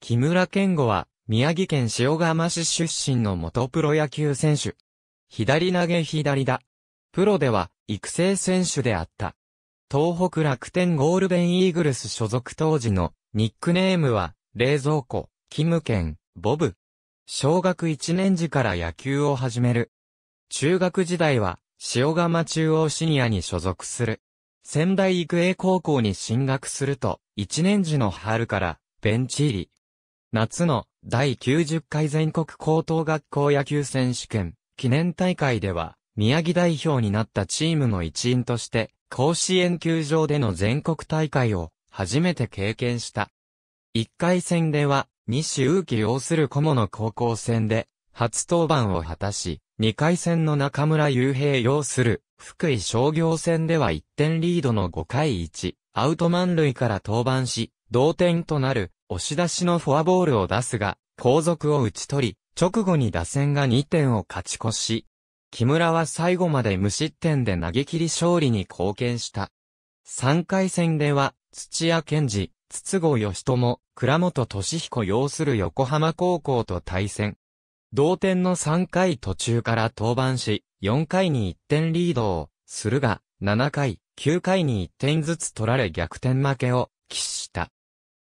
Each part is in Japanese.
木村健吾は、宮城県塩釜市出身の元プロ野球選手。左投げ左だ。プロでは、育成選手であった。東北楽天ゴールデンイーグルス所属当時の、ニックネームは、冷蔵庫、キムケン、ボブ。小学1年時から野球を始める。中学時代は、塩釜中央シニアに所属する。仙台育英高校に進学すると、1年時の春から、ベンチ入り。夏の第90回全国高等学校野球選手権記念大会では、宮城代表になったチームの一員として、甲子園球場での全国大会を初めて経験した。1回戦では、西勇気要する小の高校戦で、初登板を果たし、2回戦の中村雄平要する、福井商業戦では1点リードの5回1、アウト満塁から登板し、同点となる、押し出しのフォアボールを出すが、後続を打ち取り、直後に打線が2点を勝ち越し、木村は最後まで無失点で投げ切り勝利に貢献した。3回戦では、土屋健二、筒子義友、倉本俊彦擁する横浜高校と対戦。同点の3回途中から登板し、4回に1点リードを、するが、7回、9回に1点ずつ取られ逆転負けを、喫した。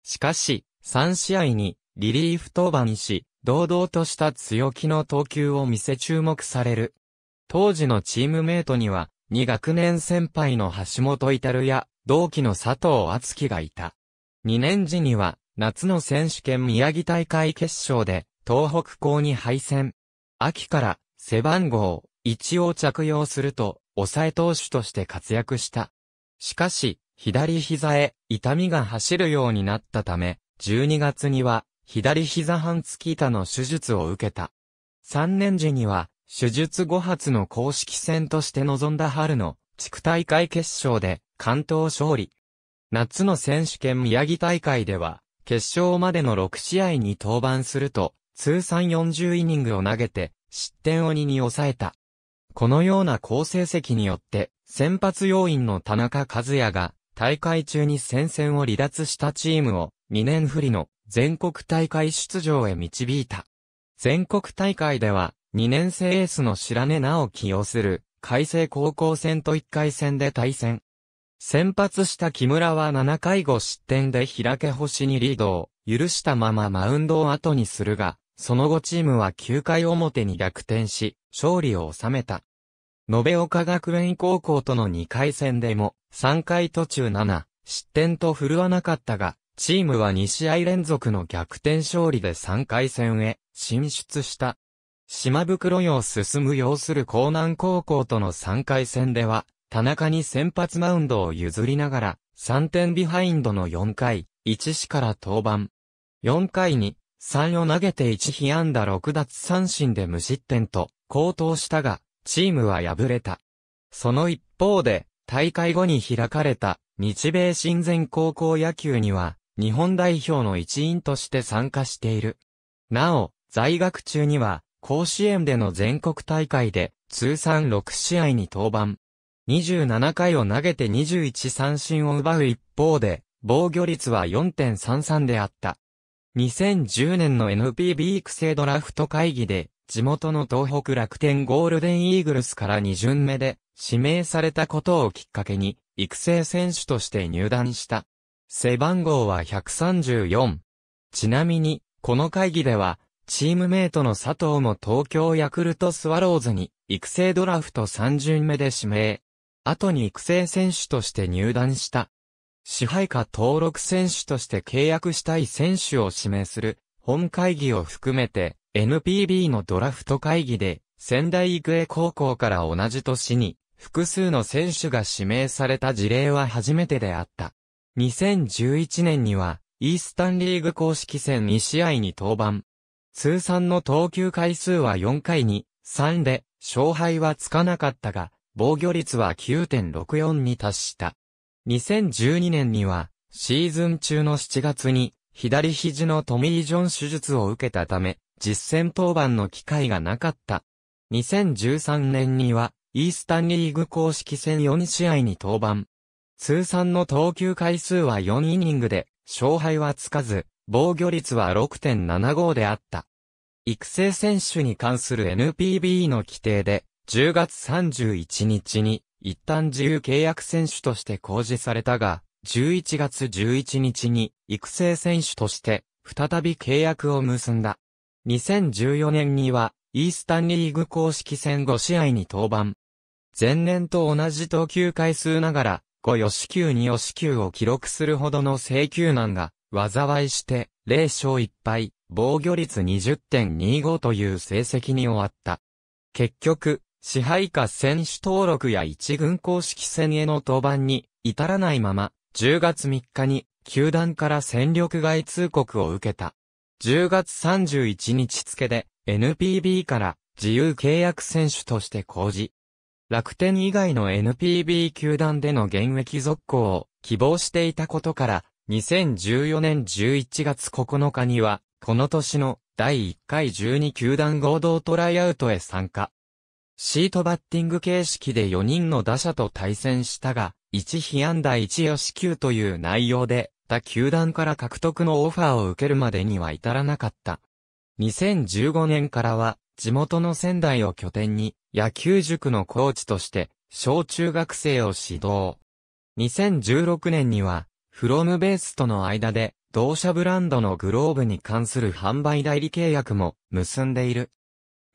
しかし、3試合にリリーフ登板し、堂々とした強気の投球を見せ注目される。当時のチームメイトには、2学年先輩の橋本至や、同期の佐藤敦樹がいた。2年時には、夏の選手権宮城大会決勝で、東北校に敗戦。秋から、背番号、1を着用すると、抑え投手として活躍した。しかし、左膝へ痛みが走るようになったため、12月には、左膝半月板の手術を受けた。3年時には、手術後発の公式戦として臨んだ春の地区大会決勝で関東勝利。夏の選手権宮城大会では、決勝までの6試合に登板すると、通算40イニングを投げて、失点鬼に抑えた。このような好成績によって、先発要員の田中和也が、大会中に戦線を離脱したチームを、2年振りの全国大会出場へ導いた。全国大会では、2年生エースの白根直起をする、海星高校戦と1回戦で対戦。先発した木村は7回後失点で開け星にリードを許したままマウンドを後にするが、その後チームは9回表に逆転し、勝利を収めた。延岡学園高校との2回戦でも、3回途中7、失点と振るわなかったが、チームは2試合連続の逆転勝利で3回戦へ進出した。島袋洋進む要する江南高校との3回戦では、田中に先発マウンドを譲りながら、3点ビハインドの4回、1死から登板。4回に、3を投げて1被安打6奪三振で無失点と、高騰したが、チームは敗れた。その一方で、大会後に開かれた、日米親善高校野球には、日本代表の一員として参加している。なお、在学中には、甲子園での全国大会で、通算6試合に登板。27回を投げて21三振を奪う一方で、防御率は4.33であった。2010年の NPB 育成ドラフト会議で、地元の東北楽天ゴールデンイーグルスから2巡目で指名されたことをきっかけに育成選手として入団した。背番号は134。ちなみに、この会議では、チームメイトの佐藤も東京ヤクルトスワローズに育成ドラフト3巡目で指名。後に育成選手として入団した。支配下登録選手として契約したい選手を指名する本会議を含めて NPB のドラフト会議で仙台育英高校から同じ年に複数の選手が指名された事例は初めてであった。2011年には、イースタンリーグ公式戦2試合に登板。通算の投球回数は4回に、3で、勝敗はつかなかったが、防御率は9.64に達した。2012年には、シーズン中の7月に、左肘のトミー・ジョン手術を受けたため、実戦登板の機会がなかった。2013年には、イースタンリーグ公式戦4試合に登板。通算の投球回数は4イニングで、勝敗はつかず、防御率は6.75であった。育成選手に関する NPB の規定で、10月31日に、一旦自由契約選手として公示されたが、11月11日に育成選手として再び契約を結んだ。2014年にはイースタンリーグ公式戦5試合に登板。前年と同じ投球回数ながら5ヨシ級2ヨシ級を記録するほどの請求難が、災いして、0勝1敗、防御率20.25という成績に終わった。結局、支配下選手登録や一軍公式戦への登板に至らないまま、10月3日に球団から戦力外通告を受けた。10月31日付で NPB から自由契約選手として公示。楽天以外の NPB 球団での現役続行を希望していたことから、2014年11月9日には、この年の第1回12球団合同トライアウトへ参加。シートバッティング形式で4人の打者と対戦したが、1被安打1よし9という内容で、他球団から獲得のオファーを受けるまでには至らなかった。2015年からは、地元の仙台を拠点に、野球塾のコーチとして、小中学生を指導。2016年には、フロムベースとの間で、同社ブランドのグローブに関する販売代理契約も結んでいる。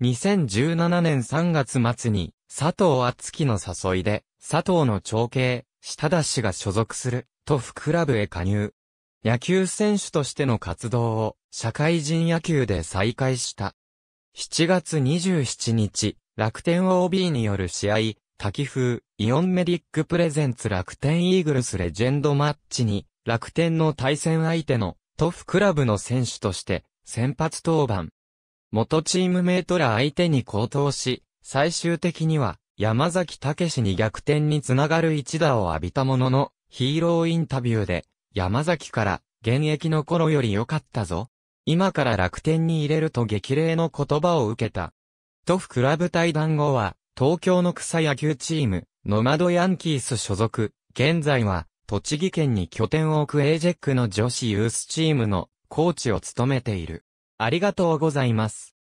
2017年3月末に、佐藤厚樹の誘いで、佐藤の長兄、下田氏が所属する、ト副クラブへ加入。野球選手としての活動を、社会人野球で再開した。7月27日、楽天 OB による試合、滝風、イオンメディックプレゼンツ楽天イーグルスレジェンドマッチに、楽天の対戦相手のトフクラブの選手として、先発登板。元チームメイトら相手に高騰し、最終的には、山崎武に逆転につながる一打を浴びたものの、ヒーローインタビューで、山崎から、現役の頃より良かったぞ。今から楽天に入れると激励の言葉を受けた。トフクラブ対談後は、東京の草野球チーム、ノマドヤンキース所属、現在は、栃木県に拠点を置くエージェックの女子ユースチームのコーチを務めている。ありがとうございます。